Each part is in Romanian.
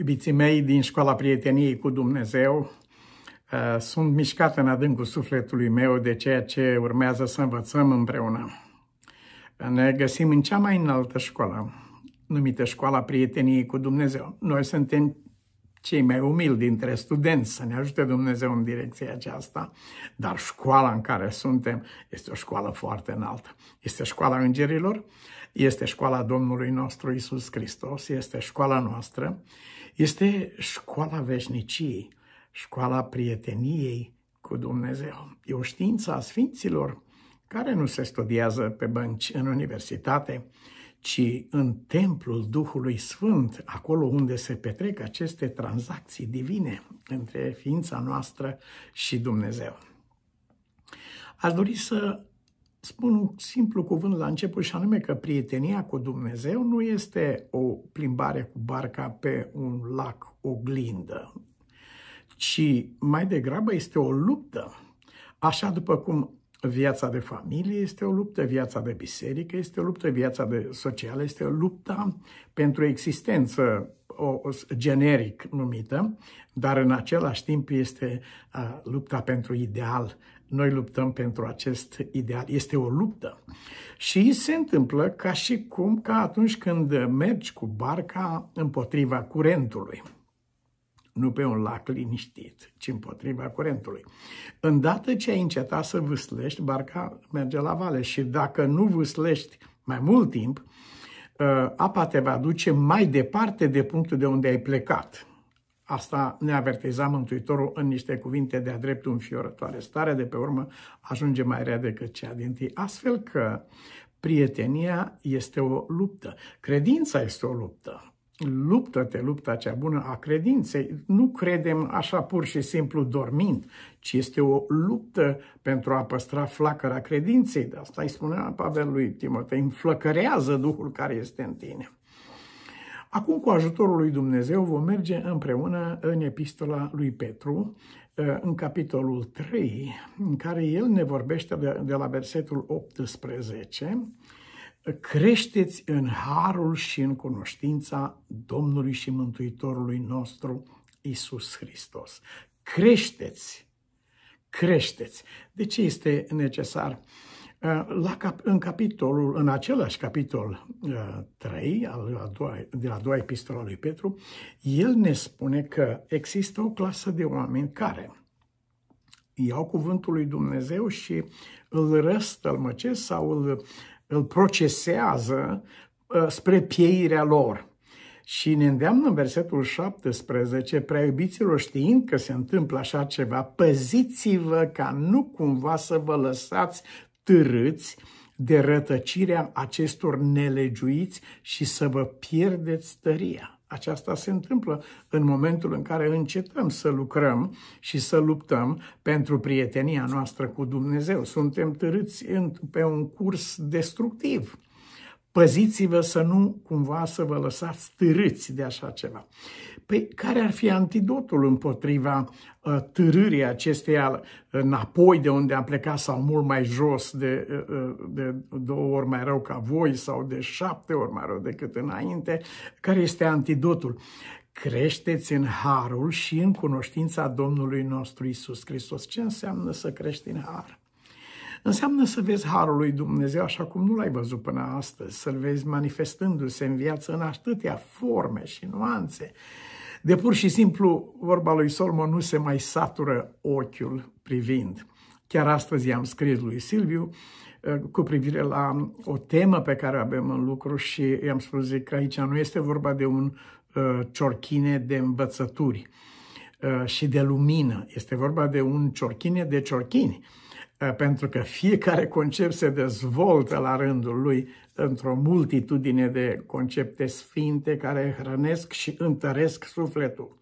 Iubiții mei din Școala Prieteniei cu Dumnezeu, uh, sunt mișcat în adâncul sufletului meu de ceea ce urmează să învățăm împreună. Ne găsim în cea mai înaltă școală, numită Școala Prieteniei cu Dumnezeu. Noi suntem cei mai umili dintre studenți, să ne ajute Dumnezeu în direcția aceasta, dar școala în care suntem este o școală foarte înaltă. Este școala îngerilor, este școala Domnului nostru Isus Hristos, este școala noastră, este școala veșniciei, școala prieteniei cu Dumnezeu. E o știință a sfinților care nu se studiază pe bănci în universitate, ci în templul Duhului Sfânt, acolo unde se petrec aceste tranzacții divine între ființa noastră și Dumnezeu. Aș dori să spun un simplu cuvânt la început și anume că prietenia cu Dumnezeu nu este o plimbare cu barca pe un lac, o ci mai degrabă este o luptă. Așa după cum viața de familie este o luptă, viața de biserică este o luptă, viața de socială este o luptă pentru existență o, o, generic numită, dar în același timp este a, lupta pentru ideal noi luptăm pentru acest ideal. Este o luptă. Și se întâmplă ca și cum, ca atunci când mergi cu barca împotriva curentului. Nu pe un lac liniștit, ci împotriva curentului. Îndată ce ai încetat să vâslești, barca merge la vale și dacă nu vâslești mai mult timp, ă, apa te va duce mai departe de punctul de unde ai plecat. Asta ne avertiza Mântuitorul în niște cuvinte de-a dreptul înfiorătoare. Starea de pe urmă ajunge mai rea decât cea din tine. Astfel că prietenia este o luptă, credința este o luptă. Luptă-te, lupta cea bună a credinței. Nu credem așa pur și simplu dormind, ci este o luptă pentru a păstra flacăra credinței. De asta îi spunea Pavel lui Timotei, înflăcărează Duhul care este în tine. Acum, cu ajutorul lui Dumnezeu, vom merge împreună în epistola lui Petru, ă, în capitolul 3, în care el ne vorbește de, la versetul 18, creșteți în harul și în cunoștința Domnului și Mântuitorului nostru, Isus Hristos. Creșteți! Creșteți! De ce este necesar uh, Eh, la cap, în capitolul, în același capitol 3, eh, al, a doua, de la a doua epistola lui Petru, el ne spune că există o clasă de oameni care iau cuvântul lui Dumnezeu și îl răstălmăcesc sau îl, îl procesează eh, spre pieirea lor. Și ne îndeamnă în versetul 17, prea iubiților știind că se întâmplă așa ceva, păziți-vă ca nu cumva să vă lăsați târâți de rătăcirea acestor nelegiuiți și să vă pierdeți tăria. Aceasta se întâmplă în momentul în care încetăm să lucrăm și să luptăm pentru prietenia noastră cu Dumnezeu. Suntem târâți pe un curs destructiv păziți-vă să nu cumva să vă lăsați târâți de așa ceva. Păi care ar fi antidotul împotriva ă, târârii acesteia ă, înapoi de unde am plecat sau mult mai jos de, ă, de două ori mai rău ca voi sau de șapte ori mai rău decât înainte? Care este antidotul? creșteți în harul și în cunoștința Domnului nostru Isus Hristos. Ce înseamnă să crești în har? Înseamnă să vezi harul lui Dumnezeu așa cum nu l-ai văzut până astăzi, să-l vezi manifestându-se în viață în atâtea forme și nuanțe. De pur și simplu, vorba lui Solomon, nu se mai satură ochiul privind. Chiar astăzi i-am scris lui Silviu eh, cu privire la o temă pe care o avem în lucru și i-am spus zic, că aici nu este vorba de un uh, ciorchine de învățături uh, și de lumină, este vorba de un ciorchine de ciorchini. Eh, pentru că fiecare concept se dezvoltă la rândul lui într-o multitudine de concepte sfinte care hrănesc și întăresc sufletul.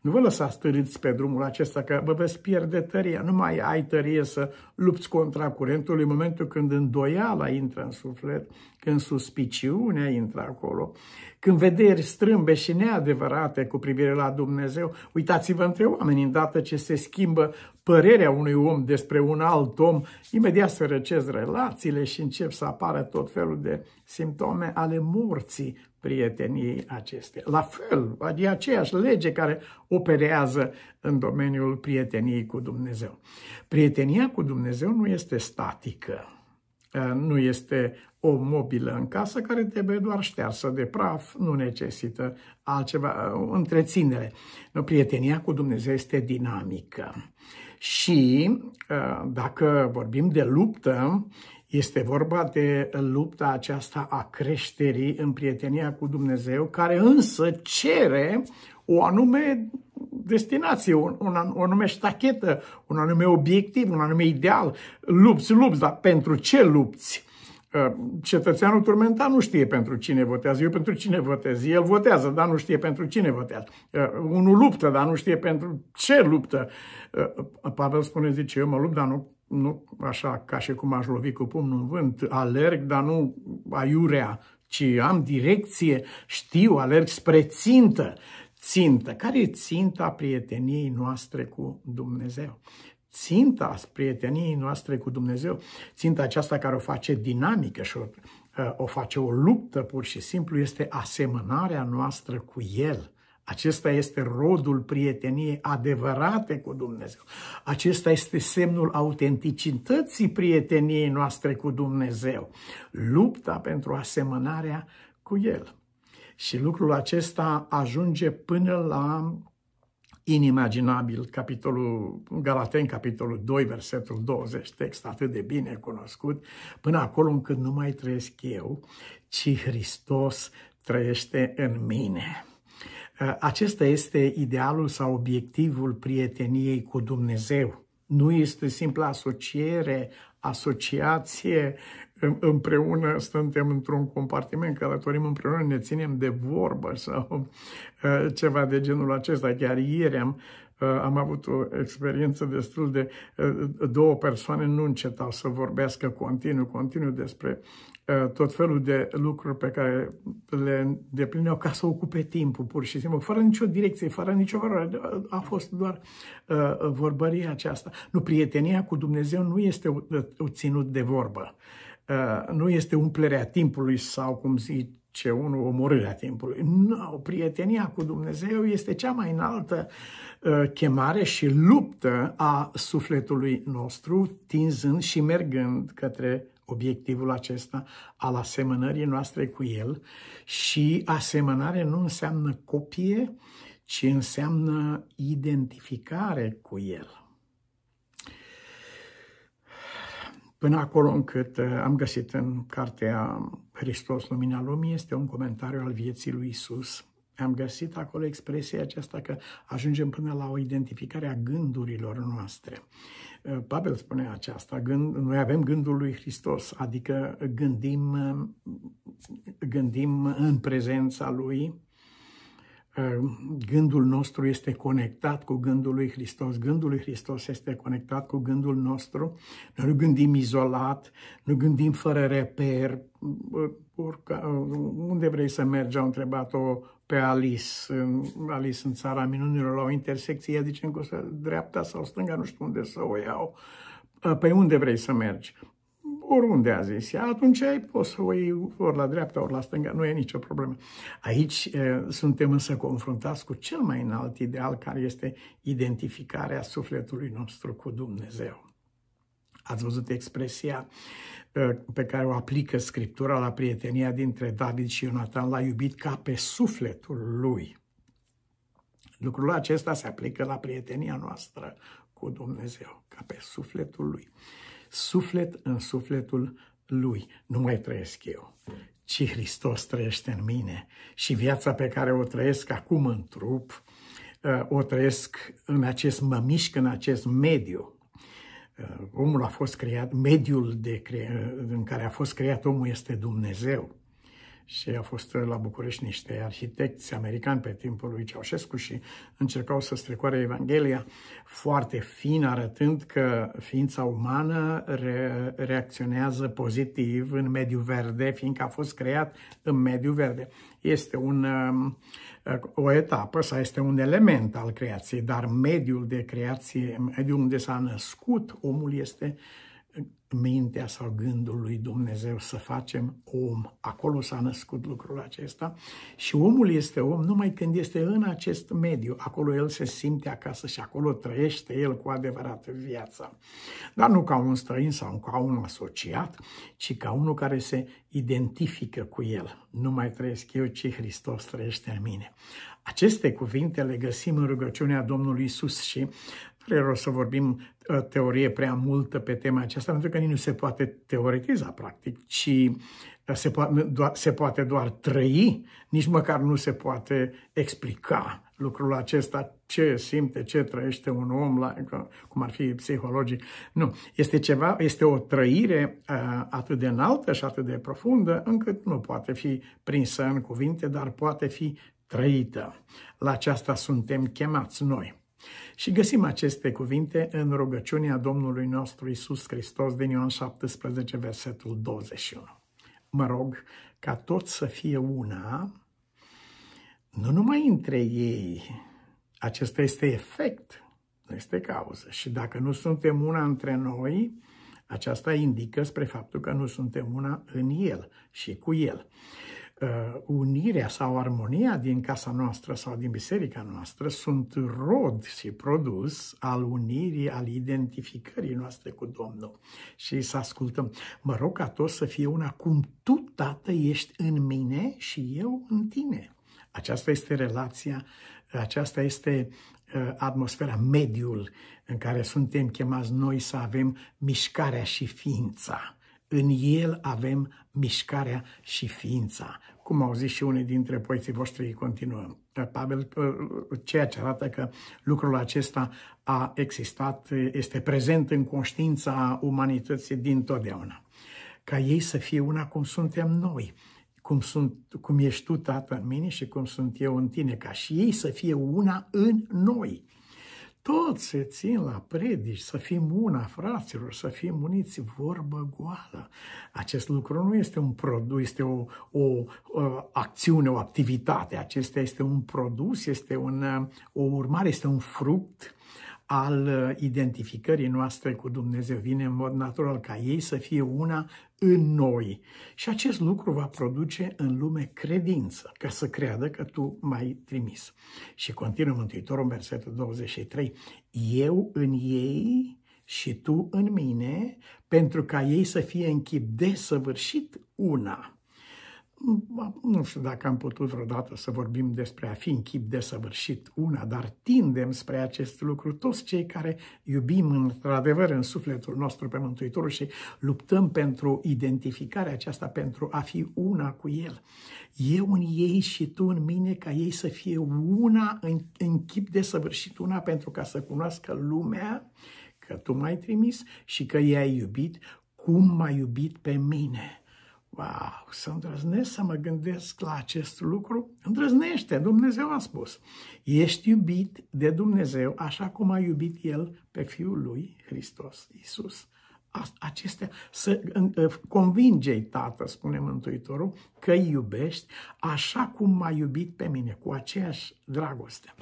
Nu vă lăsați târâți pe drumul acesta, că vă veți pierde tăria. Nu mai ai tărie să lupți contra curentului în momentul când îndoiala intră în suflet, când suspiciunea intră acolo, când vederi strâmbe și neadevărate cu privire la Dumnezeu. Uitați-vă între oameni, îndată ce se schimbă părerea unui om despre un alt om, imediat se răcesc relațiile și încep să apară tot felul de simptome ale morții prieteniei acestea. La fel, e aceeași lege care operează în domeniul prieteniei cu Dumnezeu. Prietenia cu Dumnezeu nu este statică, ă, nu este o mobilă în casă care trebuie doar ștearsă de praf, nu necesită altceva, ă, întreținere. Nu, prietenia cu Dumnezeu este dinamică. Și ă, dacă vorbim de luptă, este vorba de lupta aceasta a creșterii în prietenia cu Dumnezeu, care însă cere o anume destinație, o o anume ștachetă, un anume obiectiv, un anume ideal. Lupți, lupți, dar pentru ce lupți? Uh, cetățeanul turmentat nu știe pentru cine votează. Eu pentru cine votez. El votează, dar nu știe pentru cine votează. Uh, unul luptă, dar nu știe pentru ce luptă. Uh, Pavel spune, zice, eu mă lupt, dar nu nu așa ca și cum aș lovi cu pumnul în vânt, alerg, dar nu aiurea, ci am direcție, știu, alerg spre țintă. Țintă. Care e ținta prieteniei noastre cu Dumnezeu? Ținta prieteniei noastre cu Dumnezeu, ținta aceasta care o face dinamică și o, uh, o face o luptă pur și simplu, este asemănarea noastră cu El. Acesta este rodul prieteniei adevărate cu Dumnezeu. Acesta este semnul autenticității prieteniei noastre cu Dumnezeu. Lupta pentru asemănarea cu El. Și lucrul acesta ajunge până la inimaginabil, capitolul Galaten, capitolul 2, versetul 20, text atât de bine cunoscut, până acolo încât nu mai trăiesc eu, ci Hristos trăiește în mine. Ă, acesta este idealul sau obiectivul prieteniei cu Dumnezeu. Nu este simpla asociere, asociație împreună suntem într-un compartiment, călătorim împreună, ne ținem de vorbă sau uh, ceva de genul acesta. Chiar ieri am, uh, am avut o experiență destul de... Uh, două persoane nu încetau să vorbească continuu, continuu despre tot felul de lucruri pe care le deplineau ca să ocupe timpul, pur și simplu, fără nicio direcție, fără nicio valoare. A fost doar vorbăria aceasta. Nu, prietenia cu Dumnezeu nu este o ținut de vorbă. Uh, nu este umplerea timpului sau, cum zice unul, omorârea timpului. Nu, prietenia cu Dumnezeu este cea mai înaltă uh, chemare și luptă a sufletului nostru, tinzând și mergând către obiectivul acesta al asemănării noastre cu El și asemănare nu înseamnă copie, ci înseamnă identificare cu El. Până acolo încât uh, am găsit în cartea Hristos, Lumina Lumii, este un comentariu al vieții lui Isus. Am găsit acolo expresia aceasta că ajungem până la o identificare a gândurilor noastre. Uh, Pavel spune aceasta, gând, noi avem gândul lui Hristos, adică gândim, uh, gândim în prezența lui, Uh, gândul nostru este conectat cu gândul lui Hristos, gândul lui Hristos este conectat cu gândul nostru, noi nu gândim izolat, nu gândim fără reper, uh, Urca, uh, unde vrei să mergi, au întrebat-o pe Alice, Alice în țara minunilor, la o intersecție, ea zice, dreapta sau stânga, nu știu unde să o iau, pe păi unde vrei să mergi? oriunde a zis ea, atunci ai poți să o iei ori la dreapta, ori la stânga, nu e nicio problemă. Aici e, suntem însă confruntați cu cel mai înalt ideal, care este identificarea sufletului nostru cu Dumnezeu. Ați văzut expresia pe care o aplică Scriptura la prietenia dintre David și Ionatan, l-a iubit ca pe sufletul lui. Lucrul acesta se aplică la prietenia noastră cu Dumnezeu, ca pe sufletul lui suflet în sufletul lui. Nu mai trăiesc eu, ci Hristos trăiește în mine și viața pe care o trăiesc acum în trup, uh, o trăiesc în acest, mă mișc în acest mediu. Uh, omul a fost creat, mediul de cre- în care a fost creat omul este Dumnezeu și a fost la București niște arhitecți americani pe timpul lui Ceaușescu și încercau să strecoare Evanghelia foarte fin, arătând că ființa umană re- reacționează pozitiv în mediul verde, fiindcă a fost creat în mediul verde. Este un, um, o etapă sau este un element al creației, dar mediul de creație, mediul unde s-a născut omul este uh, mintea sau gândul lui Dumnezeu să facem om. Acolo s-a născut lucrul acesta și omul este om numai când este în acest mediu. Acolo el se simte acasă și acolo trăiește el cu adevărat viața. Dar nu ca un străin sau ca un asociat, ci ca unul care se identifică cu el. Nu mai trăiesc eu, ci Hristos trăiește în mine. Aceste cuvinte le găsim în rugăciunea Domnului Isus și fără rost să vorbim ă, teorie prea multă pe tema aceasta, pentru că nici nu se poate teoretiza, practic, ci ă, se, po- doar, se poate doar trăi, nici măcar nu se poate explica lucrul acesta, ce simte, ce trăiește un om, la, cum ar fi psihologic. Nu, este ceva, este o trăire uh, atât de înaltă și atât de profundă, încât nu poate fi prinsă în cuvinte, dar poate fi trăită. La aceasta suntem chemați noi. Și găsim aceste cuvinte în rugăciunea Domnului nostru Isus Hristos din Ioan 17, versetul 21. Mă rog ca tot să fie una, nu numai între ei, acesta este efect, nu este cauză. Și dacă nu suntem una între noi, aceasta indică spre faptul că nu suntem una în el și cu el uh, unirea sau armonia din casa noastră sau din biserica noastră sunt rod și produs al unirii, al identificării noastre cu Domnul. Și să ascultăm, mă rog ca tot să fie una cum tu, Tată, ești în mine și eu în tine. Aceasta este relația, aceasta este uh, atmosfera, mediul în care suntem chemați noi să avem mișcarea și ființa în el avem mișcarea și ființa. Cum au zis și unii dintre poeții voștri, continuăm. Pavel, ceea ce arată că lucrul acesta a existat, este prezent în conștiința umanității din totdeauna. Ca ei să fie una cum suntem noi, cum, sunt, cum ești tu, Tată, în mine și cum sunt eu în tine, ca și ei să fie una în noi toți se țin la predici, să fim una, fraților, să fim uniți vorbă goală. Acest lucru nu este un produs, este o, o, o acțiune, o activitate. Acesta este un produs, este un, o urmare, este un fruct al uh, identificării noastre cu Dumnezeu. Vine în mod natural ca ei să fie una în noi. Și acest lucru va produce în lume credință, ca să creadă că tu m-ai trimis. Și continuă Mântuitorul în versetul 23, eu în ei și tu în mine, pentru ca ei să fie în chip desăvârșit una, nu știu dacă am putut vreodată să vorbim despre a fi în chip desăvârșit una, dar tindem spre acest lucru toți cei care iubim într-adevăr în sufletul nostru pe Mântuitorul și luptăm pentru identificarea aceasta, pentru a fi una cu El. Eu în ei și tu în mine, ca ei să fie una în, în chip desăvârșit, una pentru ca să cunoască lumea că tu m-ai trimis și că i-ai iubit cum m-ai iubit pe mine. Wow, să îndrăznesc să mă gândesc la acest lucru? Îndrăznește, Dumnezeu a spus. Ești iubit de Dumnezeu așa cum a iubit El pe Fiul Lui Hristos, Iisus. Acestea, să convinge Tată, spune Mântuitorul, că iubești așa cum m-a iubit pe mine, cu aceeași dragoste.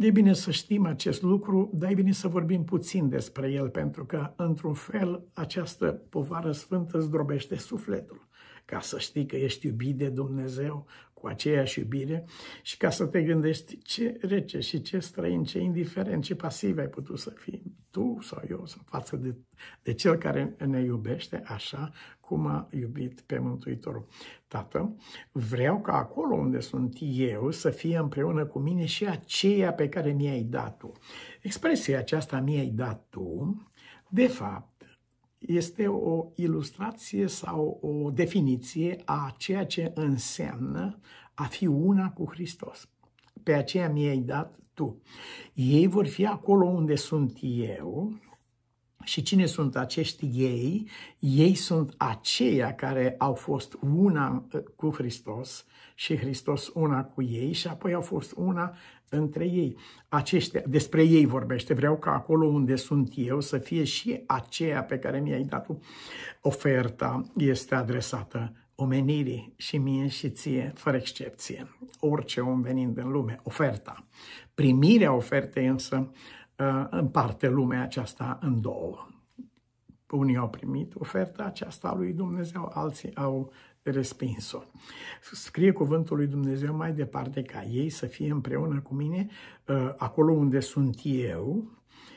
E bine să știm acest lucru, dar e bine să vorbim puțin despre el, pentru că, într-un fel, această povară sfântă zdrobește sufletul. Ca să știi că ești iubit de Dumnezeu cu aceeași iubire și ca să te gândești ce rece și ce străin, ce indiferent, ce pasiv ai putut să fii tu sau eu față de, de cel care ne iubește așa cum a iubit pe Mântuitorul. Tată, vreau ca acolo unde sunt eu să fie împreună cu mine și aceea pe care mi-ai dat tu. Expresia aceasta mi-ai dat tu, de fapt, este o ilustrație sau o definiție a ceea ce înseamnă a fi una cu Hristos. Pe aceea mi-ai dat tu. Ei vor fi acolo unde sunt eu și cine sunt acești ei? Ei sunt aceia care au fost una uh, cu Hristos și Hristos una cu ei și apoi au fost una între ei. Aceștia, despre ei vorbește. Vreau ca acolo unde sunt eu să fie și aceea pe care mi-ai dat oferta este adresată omenirii și mie și ție, fără excepție. Orice om venind în lume, oferta. Primirea ofertei însă Eh, împarte lumea aceasta în două. Unii au primit oferta aceasta lui Dumnezeu, alții au respins-o. Scrie cuvântul lui Dumnezeu mai departe ca ei să fie împreună cu mine eh, acolo unde sunt eu,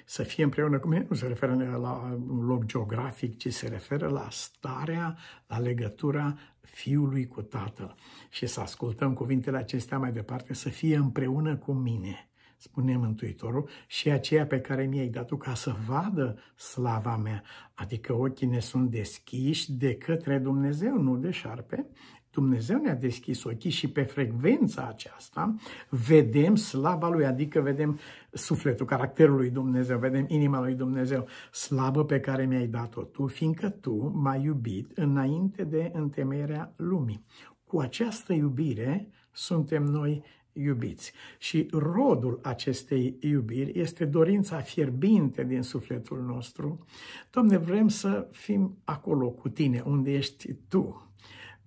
să fie împreună cu mine, nu se referă la un loc geografic, ci se referă la starea, la legătura fiului cu tatăl. Și să ascultăm cuvintele acestea mai departe, să fie împreună cu mine spune Mântuitorul, și aceea pe care mi-ai dat o ca să vadă slava mea, adică ochii ne sunt deschiși de către Dumnezeu, nu de șarpe, Dumnezeu ne-a deschis ochii și pe frecvența aceasta vedem slava lui, adică vedem sufletul, caracterul lui Dumnezeu, vedem inima lui Dumnezeu, slavă pe care mi-ai dat-o tu, fiindcă tu m-ai iubit înainte de întemeierea lumii. Cu această iubire suntem noi iubiți. Și rodul acestei iubiri este dorința fierbinte din sufletul nostru. Domne, vrem să fim acolo cu tine, unde ești tu.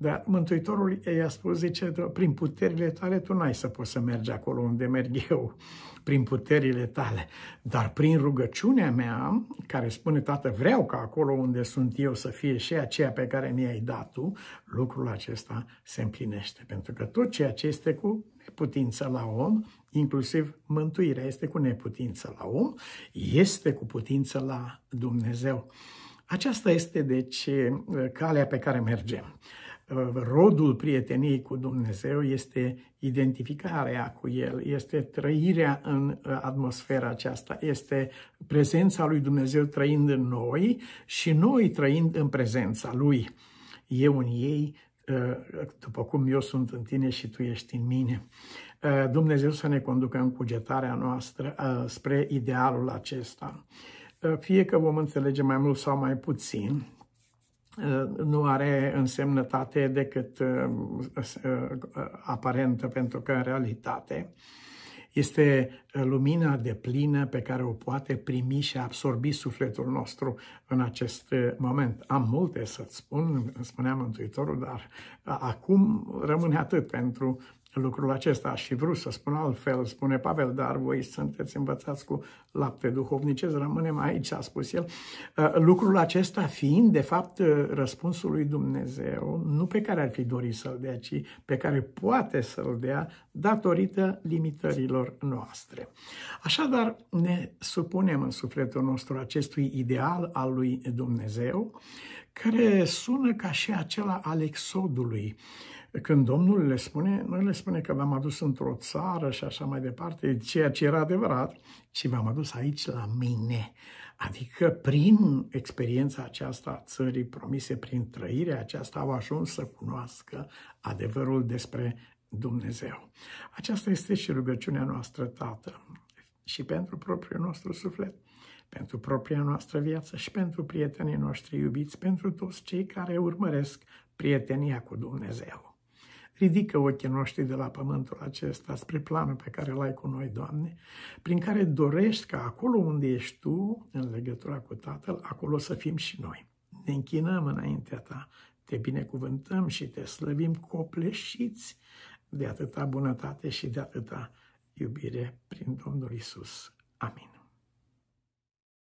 Dar Mântuitorul i-a spus, zice, prin puterile tale tu n-ai să poți să mergi acolo unde merg eu, prin puterile tale. Dar prin rugăciunea mea, care spune, Tată, vreau ca acolo unde sunt eu să fie și aceea pe care mi-ai dat tu, lucrul acesta se împlinește. Pentru că tot ceea ce este cu neputință la om, inclusiv mântuirea este cu neputință la om, este cu putință la Dumnezeu. Aceasta este, deci, eh, calea pe care mergem rodul prieteniei cu Dumnezeu este identificarea cu El, este trăirea în uh, atmosfera aceasta, este prezența lui Dumnezeu trăind în noi și noi trăind în prezența Lui. Eu în ei, uh, după cum eu sunt în tine și tu ești în mine. Uh, Dumnezeu să ne conducă în cugetarea noastră spre idealul acesta. Fie că vom înțelege mai mult sau mai puțin, Uh, nu are însemnătate decât uh, uh, aparentă, pentru că în realitate este lumina de plină pe care o poate primi și absorbi sufletul nostru în acest moment. Am multe să-ți spun, spunea Mântuitorul, dar acum rămâne atât pentru lucrul acesta. Aș fi vrut să spun altfel, spune Pavel, dar voi sunteți învățați cu lapte duhovnicesc, rămânem aici, a spus el. Uh, lucrul acesta fiind, de fapt, uh, răspunsul lui Dumnezeu, nu pe care ar fi dorit să-l dea, ci pe care poate să-l dea datorită limitărilor noastre. Așadar, ne supunem în sufletul nostru acestui ideal al lui Dumnezeu, care sună ca și acela al exodului, când Domnul le spune, noi le spune că v-am adus într-o țară și așa mai departe, ceea ce era adevărat, ci v-am adus aici la mine. Adică prin experiența aceasta a țării promise, prin trăirea aceasta, au ajuns să cunoască adevărul despre Dumnezeu. Aceasta este și rugăciunea noastră, Tată, și pentru propriul nostru suflet, pentru propria noastră viață și pentru prietenii noștri iubiți, pentru toți cei care urmăresc prietenia cu Dumnezeu. Ridică ochii noștri de la pământul acesta spre planul pe care l-ai cu noi, Doamne, prin care dorești ca acolo unde ești Tu, în legătura cu Tatăl, acolo să fim și noi. Ne închinăm înaintea Ta, te binecuvântăm și te slăvim copleșiți de atâta bunătate și de atâta iubire prin Domnul Isus. Amin.